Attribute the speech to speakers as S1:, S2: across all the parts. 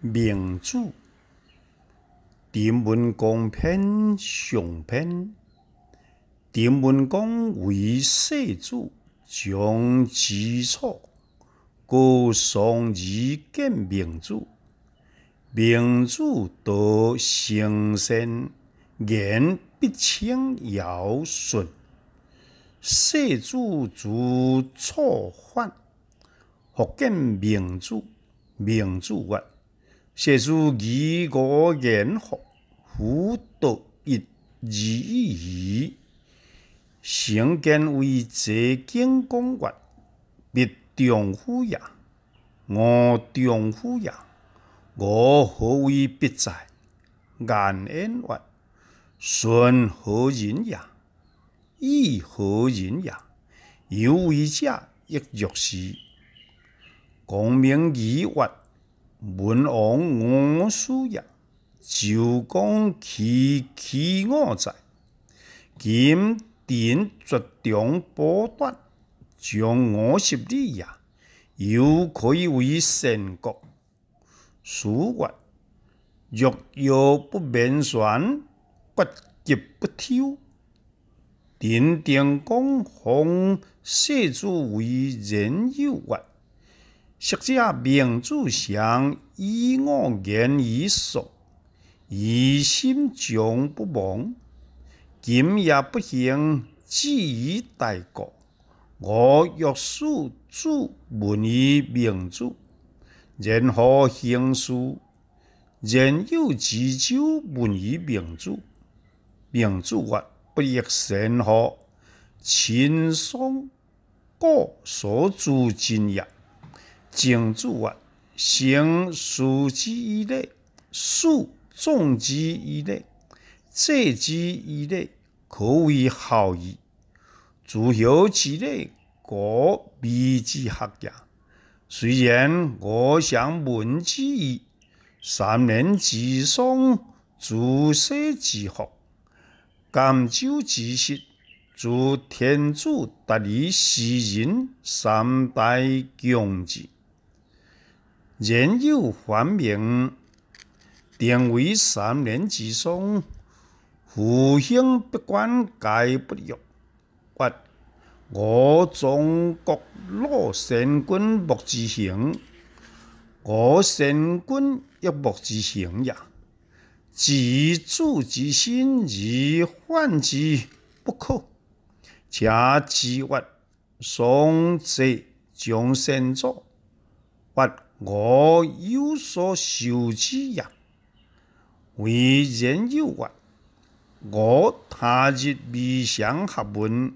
S1: 明主，陈文公篇上篇，陈文公为世主，将之初高尚而见明主，明主多诚信言，必称尧舜，世主主错犯，复见明主，明主曰。世书以五言赋，赋读一二语，成见为者见光悦，必中乎也，我中乎也？我何为必在？言恩悦，顺何人也？义何人也？有为者亦若是，功明以悦。文王五叔也，周公其其五在，今典绝长补脱。将五十里也，犹可以为臣国。叔曰：若犹不明，旋，不吉不休。丁定公封世子为人忧曰。识者明主尝以吾言以属，以心终不忘。今也不行，至于大国，吾欲使主问于明主，然何行事。然有之首问于明主，明主曰：“不欲神乎？秦、宋、国所诛尽也。”静坐玩，行数之以内，数众之以内，再之以内，可谓好矣。著有之内，我必之学也。虽然，我尚闻之矣。三年之丧，足世之福；甘酒之食，诸天子得以斯人，三代共之。人有反明，定为三年之丧。父兄不管盖不欲决。吾中国老神君莫之行，吾神君亦莫之行也。子注之心而患之，不可。且之曰：丧事将先祖，曰。吾有所受之也，未人有惑。吾他日未尝学问，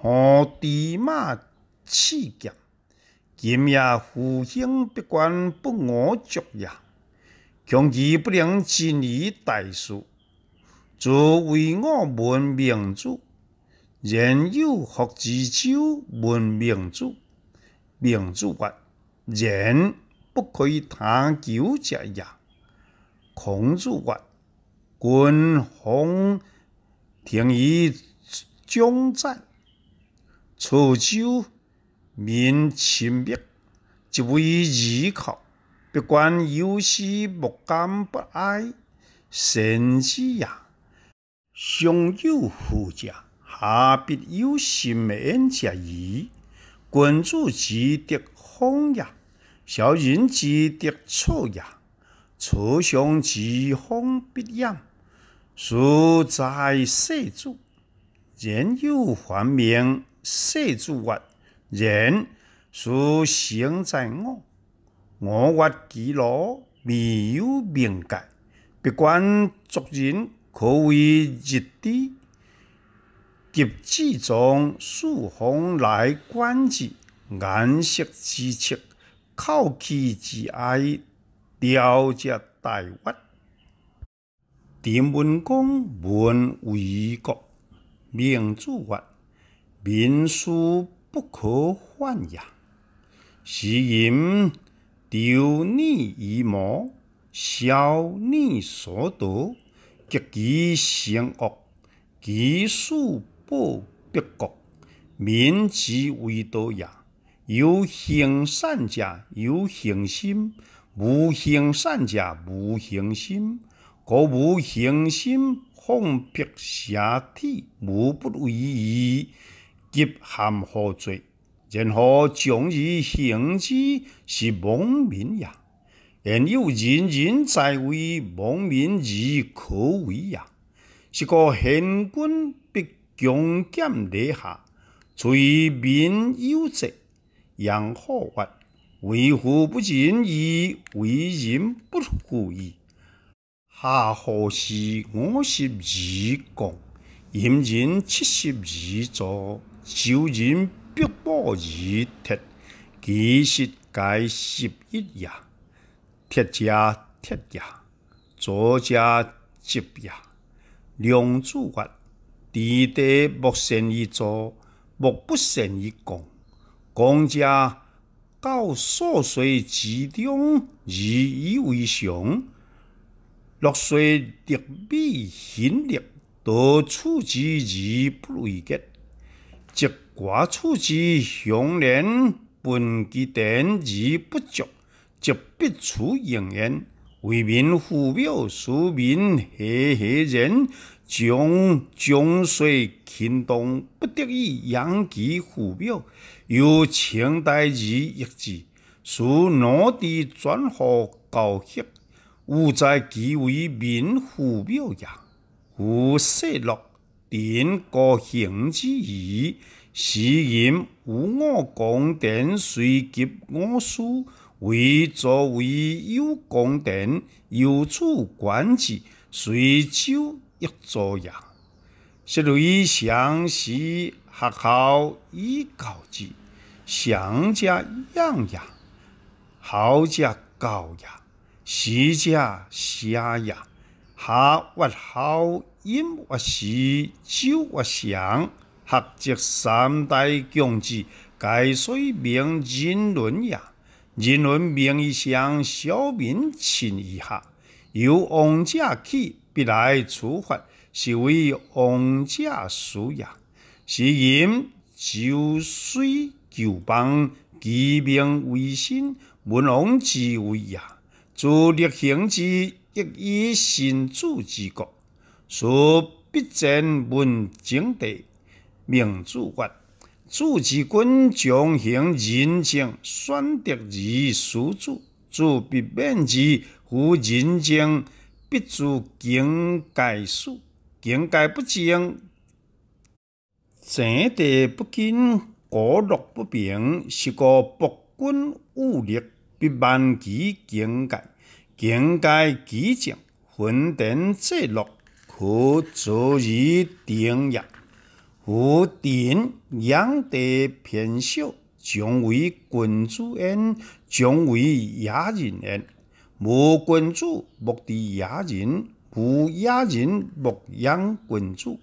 S1: 何地马齿剑？今夜复兴不关不我足也，穷其不能尽理大事，足为我闻命主。人有福之修闻命主，命主曰：然。不可以贪酒食呀。孔子曰：“君方停于将战，楚州民请灭，即为以靠。考，不关有时莫敢不爱。臣之也，上有负者，下必有心民者矣。君主只德放也。”小人之德臭也，初生之风必养。树在世主，人有还名；世主恶，人树生在恶。我曰其罗，未有边界。不管族人可为日敌，及至从四方来观之，颜色之切。口气之哀，聊则大屈。陈文公文为国，明主曰：“民死不可犯也。”是因朝逆以谋，消逆所得，及其生恶，其数不别国，民之为道也。有行善者有行心，无行善者无行心。故无行心，放辟下体无不为意，极含何罪？然何将以行之是亡民也。然有人人在为亡民而可为也。是故贤君必强俭礼下，垂民有者。人好恶，为恶不仁意，为仁不故矣。下何事五十二攻，隐人七十二座，周人必保而忒，其实皆十一也。铁甲，铁也，助家助也。两字曰：地敌莫胜而助，莫不胜而攻。公家到素税之中，而以为常；禄水得米行例，多处之而不为过；即寡处之，雄连本其典而不足，则必出应焉，为民富母，庶民和谐人。将将水勤动，不得已扬其虎表，又请代其一至，使两地转互交合，勿在其为民浮表也。胡失落，等各行之意，是因五我宫殿虽及我师为作为有功殿，有处管之，随州。一做样，是累祥习学校以告之，祥者养也，豪者高也，习者写也，好或好音或习，酒或相合则三代共之，改水名人伦也。人伦名义上，小民亲以下，由王者起。必来处罚，是为王者所养。是因救水救邦，其名为新，文王之威也。自立行之，亦以神主之国，所必正文景地，命主法，主之君将行仁政，选择而属主，所必免之，无人政。必助境界树，境界不正，前地不均，国弱不平，是故博君务力，必万其境界。境界极静，分田制落，可足以定业。夫田养地偏少，常为君子言，常为野人言。无君子莫敌雅人，无雅人莫养君子。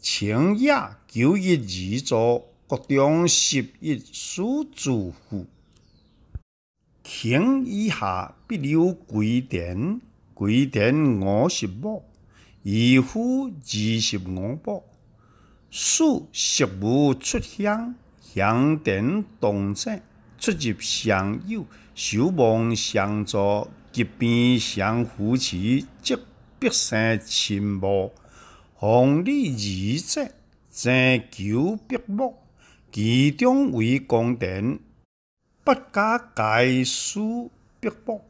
S1: 请雅九一二座，各种十一始祖父。请以下必有规定：规定五十亩，以夫二十五步。树食物出香，香殿动静，出入上有。守望相助，极病相扶持，即必生亲睦。逢利二节，争求必墨，其中为公殿，不加改书必墨，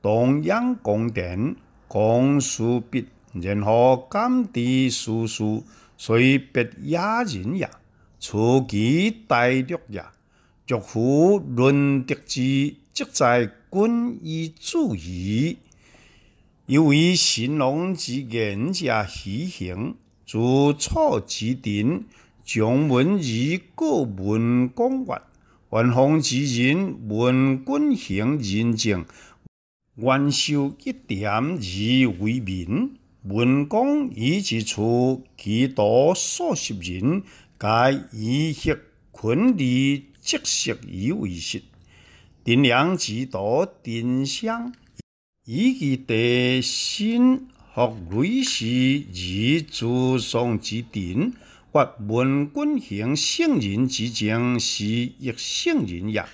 S1: 同养公殿，公私必，任何甘地书书，虽笔雅人也，初其大略也，足乎论得之。即在君以助矣，由于形容之言者许行，自处之田，讲文以告文公悦远方之人，文君行仁政，元受一点以为民。文公以之处其徒数十人，皆以食群而积食以为食。田良之徒，田襄以其德心服瑞世以祖宗之臣，发文君行圣人之政，是亦圣人也。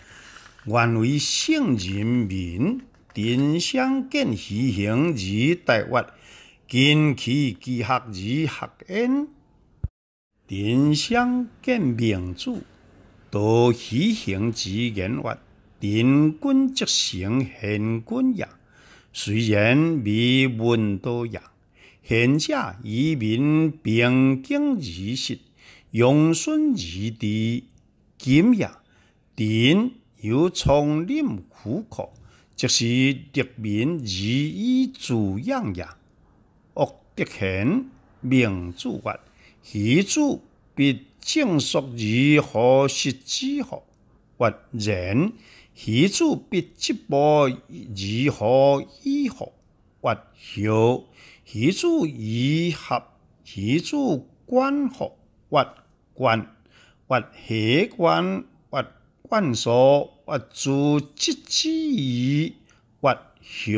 S1: 愿为圣人民。田襄见其行而待悦，今其其学如学焉。田襄见明主，多其行之言悦。仁君则行贤君也，虽然未闻多也。贤者以民平靖其事，养顺以地，今也。仁又丛林苦苦，即是得民以以自养也。恶得贤，明主也。其主必正朔于何时之乎？或然。其主必治国，如何依国？或其主以合，其主观合，或观，或协观，或观所，或主之以或协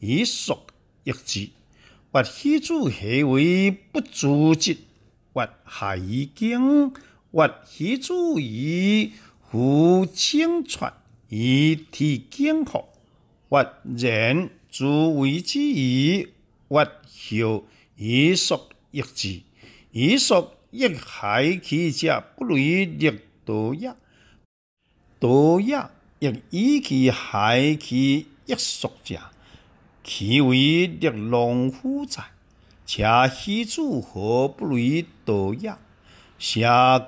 S1: 以属，亦之。或其主行为不主旨，或海经，或其主以辅清传。以提警服，或人自为之矣；或后以属抑制，以属亦海其者不为多也。多也，亦以其还其属者，其为力农夫哉？且世主何不为道也？社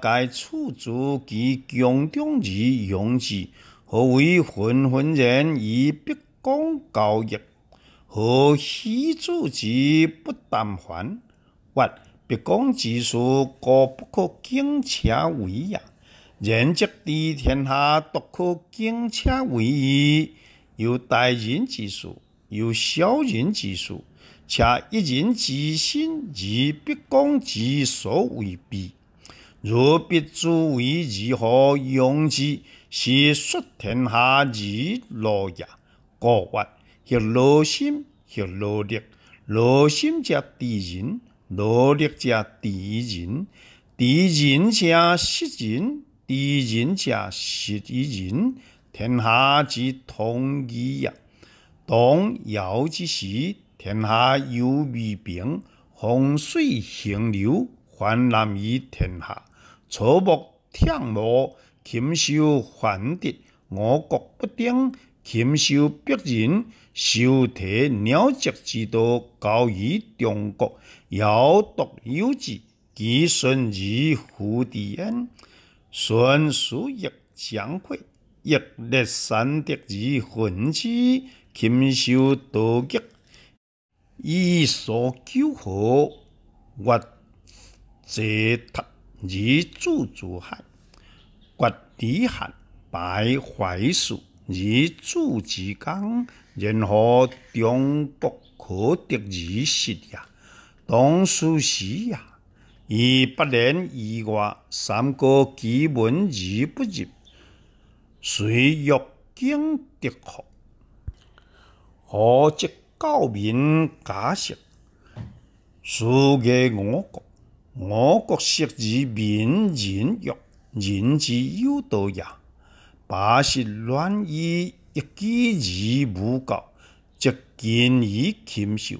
S1: 界处足其强中之勇之。何为浑浑然以不公交易？何虚助之不惮烦？或不公之术，固不可精且为也。人则地天下，独可精且为矣。有大人之术，有小人之术，且一人之心，以不公之所为必。若必主为如何用之？是说天下之乐也。国法；又劳心，又劳力。劳心则敌人，劳力则敌人。敌人则失人，敌人则失于人。天下之统一也。当尧之时，天下犹未平，洪水横流，泛滥于天下，草木听茂。侵修还敌，我国不定，侵修别人，修提鸟雀之道，交于中国，尧独有之。其孙如蝴地恩，顺速亦强溃；亦力三德而云之，侵修多极，以所求何？我则他以助诸害。决堤汉，排淮水，以柱之功；任何中国可得而食也，当思之也。以八连以外，三国之文而不入，虽欲经德乎？何则教民假设？是给我国，我国失之民人欲。人之有道也，巴西乱矣，一己而无告，则近于禽兽。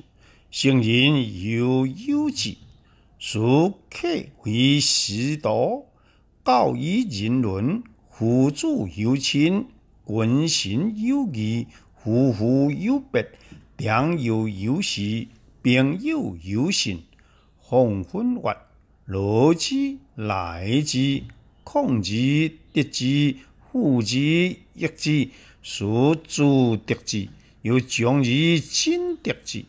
S1: 圣人有忧之，孰克为师道，教以人伦，父子有亲，君臣有义，夫妇有别，良友有序，朋友有信。洪范曰：“六极，来之。”控之得之，负之益之，所自得之；又将之亲得之，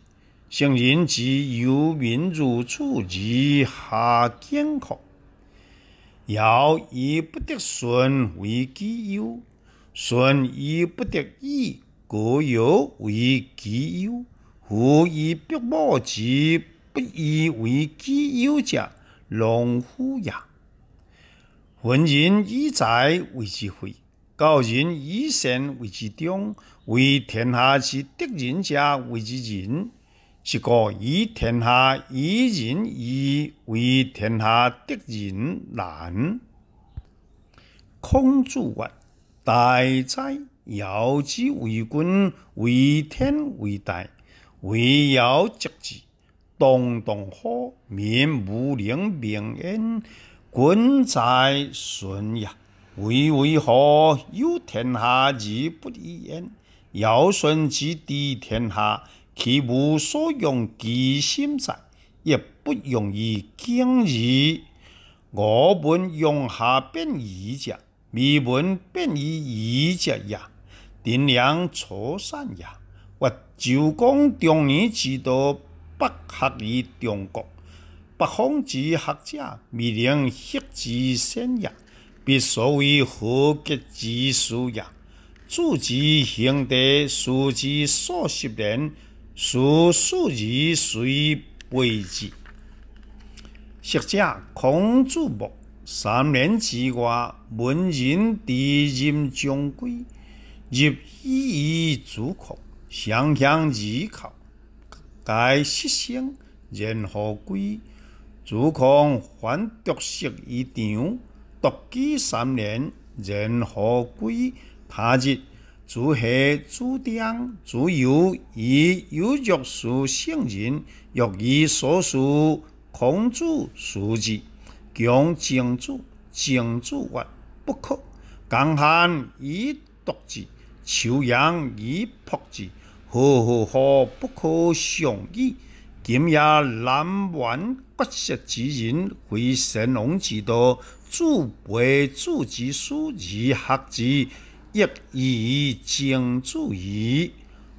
S1: 圣人之又民如处之，下艰苦，尧以不得顺为己忧，顺以不得以国有为己忧。夫以不慕之不义为己忧者，龙虎也。文人以才为之慧，教人以善为之长，为天下之德人者为之仁。是故以天下以仁，以为天下德人难。孔子曰：“大哉尧之为君，为天为大，为尧则之。动动火，免无宁，明焉。”鲧在舜呀，位为何有天下而不一焉？尧舜之地天下，其无所用其心哉？亦不容易经矣。吾文用下便宜者，未文便以以者也。阴阳楚散也，或就讲中年之道不合于中国。北方之学者，未能识之先也；，必所谓何格之书也。著之行地，书之数十年，属数以随辈之学者，空注目三年之外，文人敌任将归，入以以主客，相向之口，该实声，任何归。主控反独失一场，独居三年，人何归？他日主下主登，主有以有若属圣人，若以所思，孔子述之。强曾主，曾主曰：“不可。江汉以独之，秋阳以破之，何何何不可相矣？”今夜南蛮，国色之人，非神农之道，主培主之书，而学之，亦以精主矣。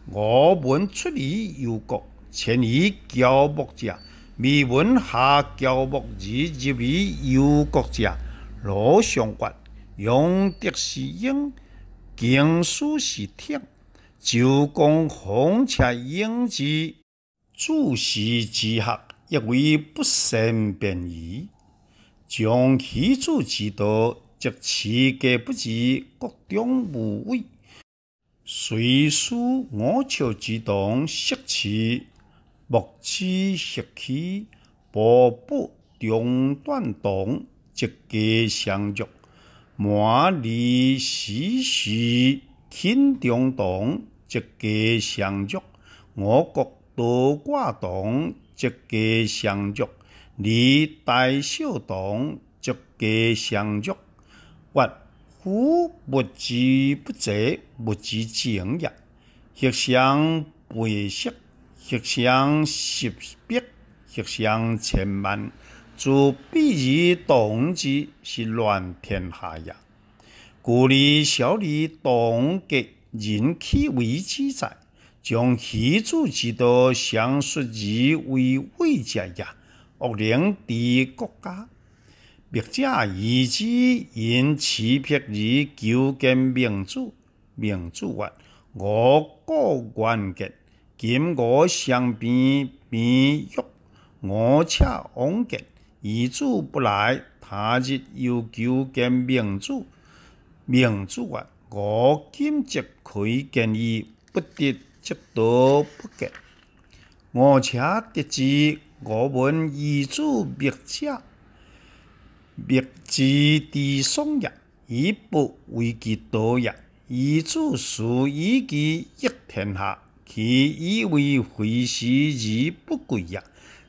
S1: 吾闻出于幽国，迁于乔木者，未闻下乔木而入于幽国者。鲁相国用德是养，经书是听，周公访察应之。诸氏之学，亦为不善便宜。从其主之道，则其家不知各种无畏；虽属我朝之党，识其莫之识其伯伯，中短党即各相逐；满尔死时，亲中党即各相逐。我国。多寡党积加相足，而大小党积加相足，凡夫不之不择，物之其也。互相背食，互相十别，互相千万。自必以党之是乱天下也。故李、小李党吉人气为记载。将此主之道，常述其为伟者也。恶灵敌国家？别者以此引此别子，求见民主、民主也。吾国愿之，今吾相逼逼欲吾且往见，以主不来，他日又求见民主、民主也。吾今即可以见矣，不得。积多不竭。吾且得之，吾闻愚主灭者，灭其地松也，以不为己夺也。愚主属以其一天下，其以为非死而不贵也。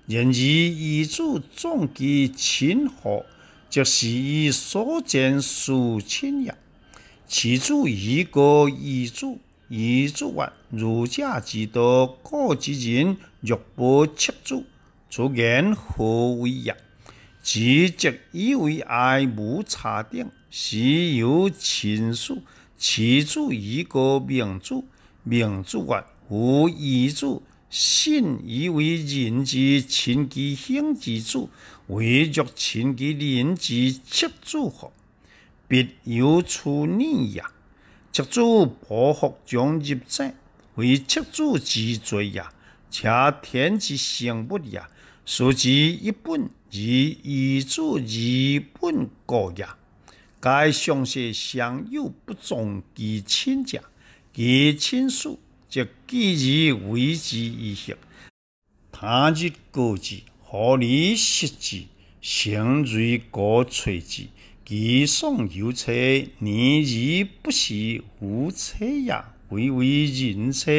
S1: 然而愚子壮其亲父，则是以所见数千也。其主亦过愚子。以助曰：儒家之道，古之人欲不切子，此言何为也？子即以为爱无差等，实有亲疏。其子以国名主，名主曰：无以助。信以为人之亲其兄之子，为若亲其人之切处乎？必有此逆也。七子薄福将入正，为七子之罪也。且天之生物也，殊之一本，以以子二本过也。该上世尚有不忠之亲者，其亲属则记之为之一血，探之过之，何以释之？刑罪过罪之。其上有车，年亦不是无车也。唯唯人车，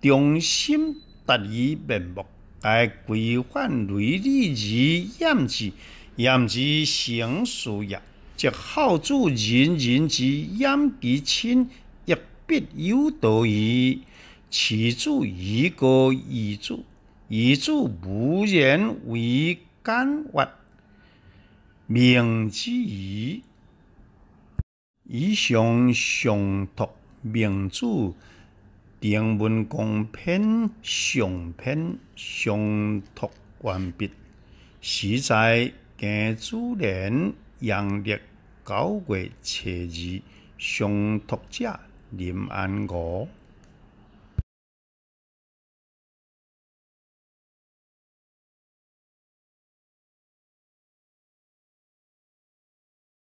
S1: 忠心达于面目。该规范伦理之言之，言之行事也。则好助人人之养其亲，亦必有道矣。其主以告于子，子无人为干猾。明之乙，以上上读明主，正文公篇上篇上读完毕。时在庚子年阳历九月七日，上读者林安五。